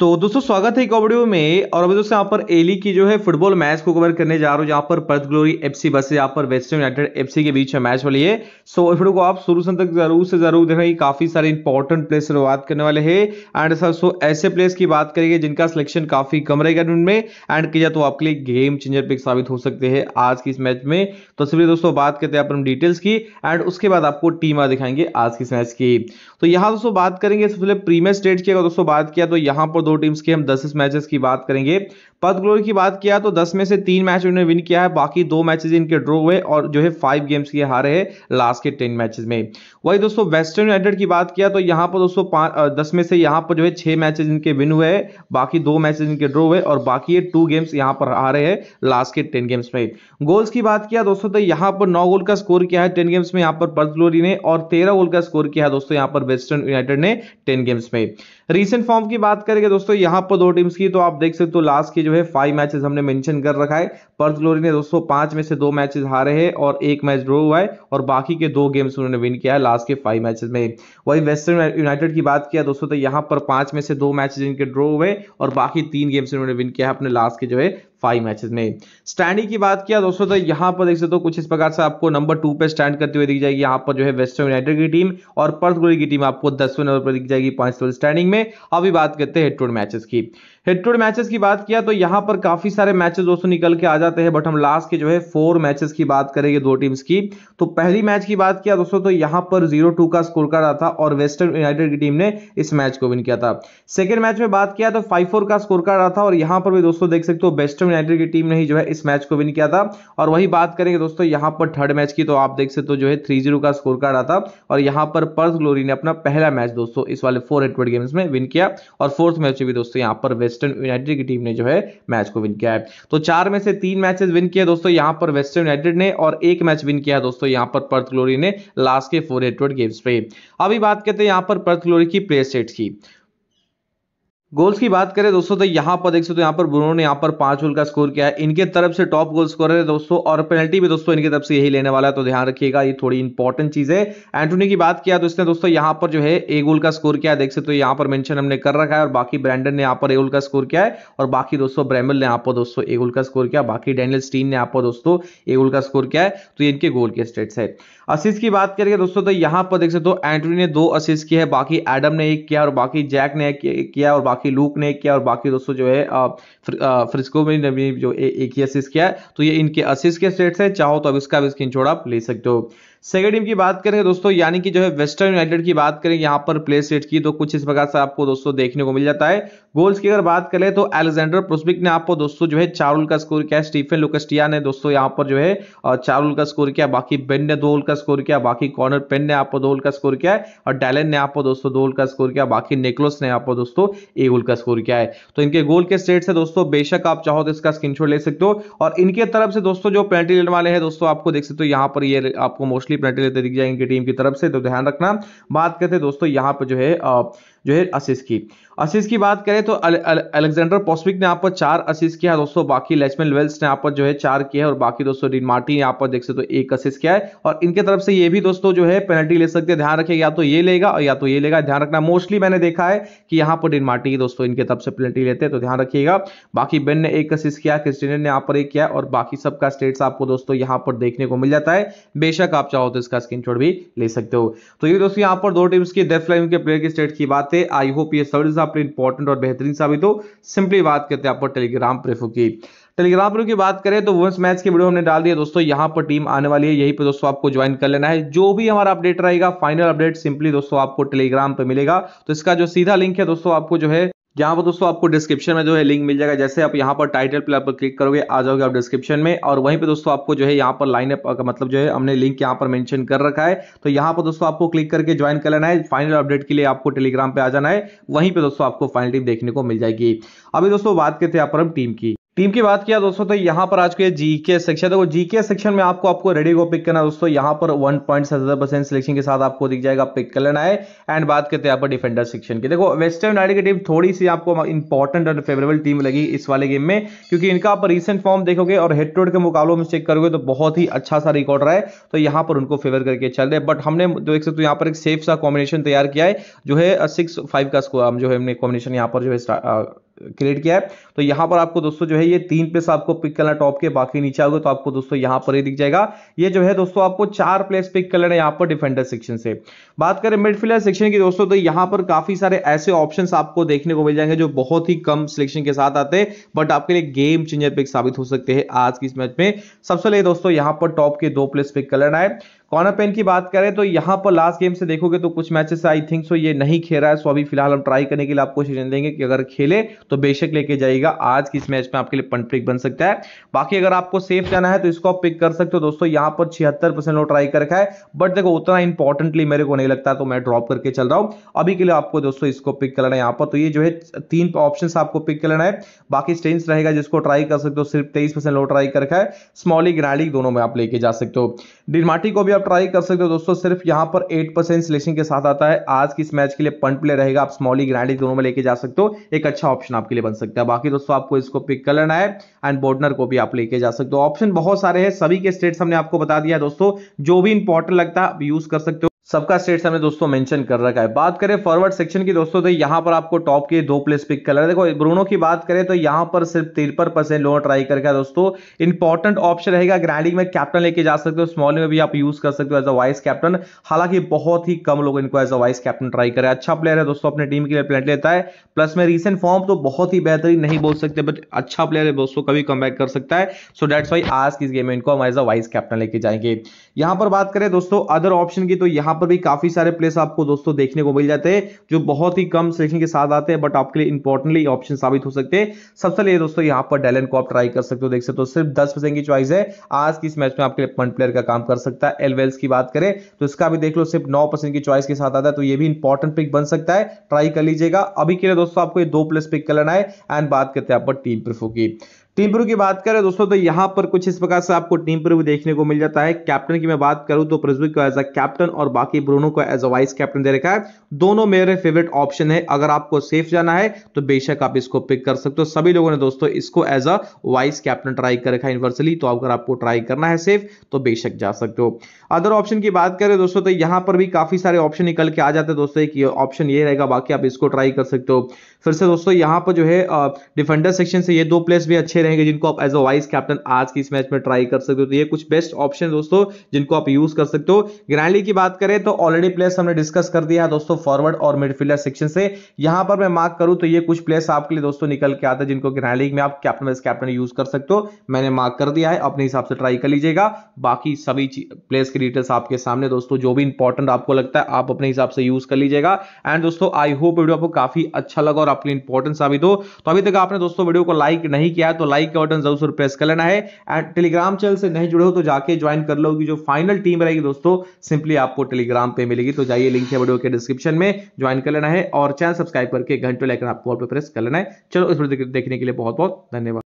तो दोस्तों स्वागत है एक वीडियो में और अभी दोस्तों यहाँ पर एली की जो है फुटबॉल मैच को कवर करने जा रहा हूँ जहाँ पर पर्थ ग्लोरी एफसी बस यहाँ पर वेस्ट यूनाइटेड एफसी के बीच में मैच वाली है सो इस वीडियो को आप शुरू से तक जरूर से जरूर देखेंगे काफी सारे इंपॉर्टेंट प्लेस बात करने वाले हैं एंड सर सो ऐसे प्लेस की बात करेंगे जिनका सिलेक्शन काफी कम रहेगा उनमें एंड किया तो आपके लिए गेम चेंजर पिक साबित हो सकते हैं आज की इस मैच में तो इसलिए दोस्तों बात करते हैं अपन डिटेल्स की एंड उसके बाद आपको टीम दिखाएंगे आज की इस मैच की तो यहाँ दोस्तों बात करेंगे सबसे पहले प्रीमियर स्टेट की अगर दोस्तों बात किया तो यहाँ दो टीम्स की हम दस मैचेस की बात करेंगे पद ग्लोरी की बात किया तो दस में से तीन मैच उन्होंने विन किया है बाकी दो मैचेस इनके ड्रॉ हुए और जो है फाइव गेम्स ये हारे हैं लास्ट के टेन मैचेस में वही दोस्तों वेस्टर्न यूनाइटेड की बात किया तो यहाँ पर दोस्तों दस में से यहाँ पर जो है छह मैचेज इनके विन हुए हैं बाकी दो मैचेज इनके ड्रॉ हुए और बाकी ये टू गेम्स यहाँ पर हारे हैं लास्ट के टेन गेम्स में गोल्स की बात किया दोस्तों तो यहाँ पर नौ गोल का स्कोर किया है टेन गेम्स में यहाँ पर पर्थ ग्लोरी ने और तेरह गोल का स्कोर किया है दोस्तों यहाँ पर वेस्टर्न यूनाइटेड ने टेन गेम्स में रिसेंट फॉर्म की बात करेंगे दोस्तों यहाँ पर दो टीम्स की तो आप देख सकते हो लास्ट जो है फाइव मैचेस हमने मेंशन कर रखा है पर्थ ग्लोरी ने दोस्तों पांच में से दो मैचेस हारे हैं और एक मैच ड्रो हुआ है और बाकी के दो गेम्स उन्होंने विन किया है लास्ट के फाइव मैचेस में वही वेस्टर्न यूनाइटेड की बात किया दोस्तों तो यहां पर पांच में से दो मैचेस इनके ड्रो हुए और बाकी तीन गेम्स उन्होंने विन किया है अपने लास्ट के जो है फाइव मैचेस में स्टैंडिंग की बात किया दोस्तों तो यहां पर देख सकते हो तो कुछ इस प्रकार से आपको नंबर टू पे स्टैंड करते हुए दिख जाएगी यहां पर जो है वेस्टर्न यूनाइटेड की टीम और पर्थ गोली की टीम आपको दसवें नंबर पर दिख जाएगी पांच लेवल स्टैंडिंग में अभी बात करते हैं हेड मैचेस की हेड मैचेस की बात किया तो यहां पर काफी सारे मैचेस दोस्तों निकल के आ जाते हैं बट हम लास्ट के जो है फोर मैचेस की बात करेंगे दो टीम्स की तो पहली मैच की बात किया दोस्तों तो यहां पर जीरो टू का स्कोर कर रहा था और वेस्टर्न यूनाइटेड की टीम ने इस मैच को विन किया था सेकेंड मैच में बात किया तो फाइव फोर का स्कोर कर रहा था और यहां पर भी दोस्तों देख सकते हो वेस्टर्न मैनचेस्टर यूनाइटेड की टीम ने ही जो है इस मैच को विन किया था और वही बात करेंगे दोस्तों यहाँ पर थर्ड मैच की तो आप देख सकते हो तो जो है थ्री जीरो का स्कोर कार्ड आता और यहाँ पर पर्थ ग्लोरी ने अपना पहला मैच दोस्तों इस वाले फोर हेडवेड गेम्स में विन किया और फोर्थ मैच भी दोस्तों यहाँ पर वेस्टर्न यूनाइटेड की टीम ने जो है मैच को विन किया है तो चार में से तीन मैचेस विन किया दोस्तों यहाँ पर वेस्टर्न यूनाइटेड ने और एक मैच विन किया दोस्तों यहाँ पर पर्थ ग्लोरी ने लास्ट के फोर हेडवेड गेम्स पे अभी बात करते हैं यहाँ पर पर्थ ग्लोरी की प्ले सेट की गोल्स की बात करें दोस्तों तो यहाँ पर देख सकते हो तो यहाँ पर ब्रूनो ने यहाँ पर पांच गोल का स्कोर किया है इनके तरफ से टॉप गोल स्कोर है दोस्तों और पेनल्टी भी दोस्तों इनकी तरफ से यही लेने वाला है तो ध्यान रखिएगा ये थोड़ी इंपॉर्टेंट चीज है एंटोनी की बात किया तो इसने दोस्तों यहाँ पर जो है ए गोल का स्कोर किया है देख सकते हो तो यहाँ पर मैंशन हमने कर रखा है और बाकी ब्रांडन ने यहाँ पर ए गोल का स्कोर किया है और बाकी दोस्तों ब्रैमल ने यहाँ पर दोस्तों ए गोल का स्कोर किया बाकी डेनियल स्टीन ने यहाँ पर दोस्तों ए गोल का स्कोर किया है तो इनके गोल के स्टेट्स है असिस की बात करिए दोस्तों तो यहाँ पर देख सकते हो एंटोनी ने दो असिस किया है बाकी एडम ने एक किया और बाकी जैक ने किया और बाकी लूक ने किया और बाकी दोस्तों जो है फ्रिस्को में ने भी जो ए, एक ही असिस्ट किया तो ये इनके असिस्ट के स्टेट्स है चाहो तो अब इसका भी स्क्रीन छोड़ आप ले सकते हो सेकेंड टीम की बात करें दोस्तों यानी कि जो है वेस्टर्न यूनाइटेड की बात करें यहाँ पर प्ले सेट की तो कुछ इस प्रकार से आपको दोस्तों देखने को मिल जाता है गोल्स की अगर बात करें तो एलेक्जेंडर प्रोस्बिक ने आपको दोस्तों जो है चारुल का स्कोर किया स्टीफन लुकस्टिया ने दोस्तों यहाँ पर जो है चारुल का स्कोर किया बाकी बेन ने दो का स्कोर किया बाकी कॉर्नर पेन ने आपको दो का स्कोर किया और डैलन ने आपको दोस्तों दो का स्कोर किया बाकी नेकलोस ने आपको दोस्तों एक गोल का स्कोर किया है तो इनके गोल के स्टेट से दोस्तों बेशक आप चाहो तो इसका स्क्रीनशॉट ले सकते हो और इनके तरफ से दोस्तों जो पेनल्टी लेने वाले हैं दोस्तों आपको देख सकते हो यहाँ पर ये आपको मोस्टली पेनल्टी लेते दिख जाएंगे इनकी टीम की तरफ से तो ध्यान रखना बात करते दोस्तों यहाँ पर जो है जो है असिस की असिस की बात करें तो अलेक्जेंडर पॉस्विक ने यहाँ पर चार असिस किया है दोस्तों बाकी लेचमैन वेल्स ने यहाँ पर जो है चार किया है और बाकी दोस्तों डीन मार्टिन यहाँ पर देख सकते हो तो एक असिस किया है और इनके तरफ से ये भी दोस्तों जो है पेनल्टी ले सकते हैं ध्यान रखें या तो ये लेगा और या तो ये लेगा ध्यान रखना मोस्टली मैंने देखा है कि यहाँ पर डीन मार्टिन दोस्तों इनके तरफ से पेनल्टी लेते हैं तो ध्यान रखिएगा बाकी बेन ने एक असिस किया क्रिस्टिन ने यहाँ पर एक किया और बाकी सबका स्टेट्स आपको दोस्तों यहाँ पर देखने को मिल जाता है बेशक आप चाहो तो इसका स्क्रीन भी ले सकते हो तो ये दोस्तों यहाँ पर दो टीम्स की डेफ लाइन के प्लेयर की स्टेट की बात है आई होप ये सर्विस आपके इंपॉर्टेंट और बेहतरीन साबित हो सिंपली बात करते हैं आपको टेलीग्राम प्रेफो की टेलीग्राम प्रेफो की बात करें तो वुमेंस मैच की वीडियो हमने डाल दिया दोस्तों यहां पर टीम आने वाली है यही पर दोस्तों आपको ज्वाइन कर लेना है जो भी हमारा अपडेट रहेगा फाइनल अपडेट सिंपली दोस्तों आपको टेलीग्राम पर मिलेगा तो इसका जो सीधा लिंक है दोस्तों आपको जो है यहाँ पर दोस्तों आपको डिस्क्रिप्शन में जो है लिंक मिल जाएगा जैसे आप यहाँ पर टाइटल प्ले पर क्लिक करोगे आ जाओगे आप डिस्क्रिप्शन में और वहीं पे दोस्तों आपको जो है यहाँ पर लाइन का मतलब जो है हमने लिंक यहाँ पर मेंशन कर रखा है तो यहाँ पर दोस्तों आपको क्लिक करके ज्वाइन कर लेना है फाइनल अपडेट के लिए आपको टेलीग्राम पर आ जाना है वहीं पर दोस्तों आपको फाइनल टीम देखने को मिल जाएगी अभी दोस्तों बात करते हैं यहाँ पर हम टीम की टीम की बात किया दोस्तों तो यहाँ पर आज के जीके सेक्शन देखो जीके सेक्शन में आपको आपको रेडी को पिक करना दोस्तों यहाँ पर वन पॉइंट सत्तर परसेंट सिलेक्शन के साथ आपको दिख जाएगा पिक कर लेना है एंड बात करते हैं यहाँ पर डिफेंडर सेक्शन की देखो वेस्टर्न यूनाइटेड की टीम थोड़ी सी आपको इंपॉर्टेंट और फेवरेबल टीम लगी इस वाले गेम में क्योंकि इनका आप रिसेंट फॉर्म देखोगे और हेड टूड के मुकाबलों में चेक करोगे तो बहुत ही अच्छा सा रिकॉर्ड रहा है तो यहाँ पर उनको फेवर करके चल रहे बट हमने जो एक सकते तो यहाँ पर एक सेफ सा कॉम्बिनेशन तैयार किया है जो है सिक्स फाइव का स्कोर जो है कॉम्बिनेशन यहाँ पर जो है क्रिएट किया है तो यहां पर आपको दोस्तों जो है ये तीन प्लेस आपको पिक करना टॉप के बाकी नीचे आओगे तो आपको दोस्तों यहां पर ही दिख जाएगा ये जो है दोस्तों आपको चार प्लेस पिक कर लेना यहाँ पर डिफेंडर सेक्शन से बात करें मिडफील्डर सेक्शन की दोस्तों तो यहां पर काफी सारे ऐसे ऑप्शन आपको देखने को मिल जाएंगे जो बहुत ही कम सिलेक्शन के साथ आते हैं बट आपके लिए गेम चेंजर पिक साबित हो सकते हैं आज की इस मैच में सबसे पहले दोस्तों यहां पर टॉप के दो प्लेस पिक कर लेना है कॉर्नर पेन की बात करें तो यहाँ पर लास्ट गेम से देखोगे तो कुछ मैचेस आई थिंक सो ये नहीं खेल रहा है सो अभी फिलहाल हम ट्राई करने के लिए आपको सजेशन देंगे कि अगर खेले तो बेशक लेके जाएगा आज की इस मैच में आपके लिए पंट्रिक बन सकता है बाकी अगर आपको सेफ जाना है तो इसको आप पिक कर सकते हो दोस्तों यहाँ पर छिहत्तर परसेंट लोग ट्राई कर रखा है बट देखो उतना इंपॉर्टेंटली मेरे को नहीं लगता तो मैं ड्रॉप करके चल रहा हूँ अभी के लिए आपको दोस्तों इसको पिक कर लेना है यहाँ पर तो ये जो है तीन ऑप्शन आपको पिक कर लेना है बाकी स्टेंस रहेगा जिसको ट्राई कर सकते हो सिर्फ तेईस परसेंट लोग ट्राई कर रखा है स्मॉली ग्रैंडिक दोनों में आप लेके जा सकते हो डिमाटी को भी आप ट्राई कर सकते हो दोस्तों सिर्फ यहां पर एट परसेंट सिलेक्शन के साथ आता है आज की इस मैच के लिए पंट प्ले रहेगा आप स्मॉली ग्रैंडी दोनों में लेके जा सकते हो एक अच्छा ऑप्शन आपके लिए बन सकता है बाकी दोस्तों आपको इसको पिक कर लेना है एंड बोर्डनर को भी आप लेके जा सकते हो ऑप्शन बहुत सारे हैं सभी के स्टेट्स हमने आपको बता दिया दोस्तों जो भी इंपॉर्टेंट लगता है आप यूज कर सकते हो सबका स्टेट्स हमें दोस्तों मेंशन कर रखा है बात करें फॉरवर्ड सेक्शन की दोस्तों तो यहाँ पर आपको टॉप के दो प्लेस पिक कर रहे देखो ब्रूनो की बात करें तो यहाँ पर सिर्फ तिरपन परसेंट लोन ट्राई करके दोस्तों इंपॉर्टेंट ऑप्शन रहेगा ग्रैंडिंग में कैप्टन लेके जा सकते हो स्मॉल में भी आप यूज कर सकते हो एज अ वाइस कैप्टन हालांकि बहुत ही कम लोग इनको as a vice captain try करें अच्छा प्लेयर है दोस्तों अपने टीम के लिए प्लेट लेता है प्लस में रिसेंट फॉर्म तो बहुत ही बेहतरीन नहीं बोल सकते बट अच्छा प्लेयर है दोस्तों कभी कम कर सकता है सो डेट्स वाई आज की गेम में इनको हम एज अ वाइस कैप्टन लेके जाएंगे यहां पर बात करें दोस्तों अदर ऑप्शन की तो यहाँ यहां पर भी काफी सारे प्लेस आपको दोस्तों देखने को मिल जाते हैं जो बहुत ही कम सिलेक्शन के साथ आते हैं बट आपके लिए इंपॉर्टेंटली ऑप्शन साबित हो सकते हैं सबसे पहले दोस्तों यहां पर डेलन को आप ट्राई कर सकते हो देख सकते हो तो सिर्फ दस परसेंट की चॉइस है आज की इस मैच में आपके लिए पॉइंट प्लेयर का काम कर सकता है एलवेल्स की बात करें तो इसका भी देख लो सिर्फ नौ की चॉइस के साथ आता है तो ये भी इंपॉर्टेंट पिक बन सकता है ट्राई कर लीजिएगा अभी के लिए दोस्तों आपको ये दो प्लस पिक करना है एंड बात करते हैं आप पर टीम प्रिफो की टीम प्रू की बात करें दोस्तों तो यहां पर कुछ इस प्रकार से आपको टीम प्रू देखने को मिल जाता है कैप्टन की मैं बात करूं तो प्रिज्वी को एज अ कैप्टन और बाकी ब्रोनो को एज अ वाइस कैप्टन दे रखा है दोनों मेरे फेवरेट ऑप्शन है अगर आपको सेफ जाना है तो बेशक आप इसको पिक कर सकते हो सभी लोगों ने दोस्तों इसको as a vice captain try कर रखा है यूनिवर्सली तो अगर आपको ट्राई करना है सेफ तो बेशक जा सकते हो अदर ऑप्शन की बात करें दोस्तों तो यहाँ पर भी काफी सारे ऑप्शन निकल के आ जाते हैं दोस्तों एक ऑप्शन ये रहेगा बाकी आप इसको ट्राई कर सकते हो फिर से दोस्तों यहाँ पर जो है डिफेंडर सेक्शन से ये दो प्लेस भी अच्छे रहेंगे जिनको आप एज अ वाइस कैप्टन आज की इस मैच में ट्राई कर सकते हो तो ये कुछ बेस्ट ऑप्शन दोस्तों जिनको आप यूज कर सकते हो ग्रैंडली की बात करें तो ऑलरेडी प्लेस हमने डिस्कस कर दिया है दोस्तों फॉरवर्ड और मिडफील्डर सेक्शन से यहां पर मैं मार्क करूं तो ये कुछ प्लेस आपके लिए दोस्तों निकल के आते हैं जिनको ग्रैंड लीग में आप कैप्टन वाइस कैप्टन यूज कर सकते हो मैंने मार्क कर दिया है अपने हिसाब से ट्राई कर लीजिएगा बाकी सभी प्लेस की डिटेल्स आपके सामने दोस्तों जो भी इंपॉर्टेंट आपको लगता है आप अपने हिसाब से यूज कर लीजिएगा एंड दोस्तों आई होप वीडियो आपको काफी अच्छा लगा और आपके लिए इंपॉर्टेंट साबित हो तो अभी तक आपने दोस्तों वीडियो को लाइक नहीं किया तो लाइक लाइक का बटन जरूर प्रेस कर लेना है एंड टेलीग्राम चैनल से नहीं जुड़े हो तो जाके ज्वाइन कर लो कि जो फाइनल टीम रहेगी दोस्तों सिंपली आपको टेलीग्राम पे मिलेगी तो जाइए लिंक है वीडियो के डिस्क्रिप्शन में ज्वाइन कर लेना है और चैनल सब्सक्राइब करके घंटे लेकर आपको प्रेस कर लेना है चलो इस वीडियो देखने के लिए बहुत बहुत धन्यवाद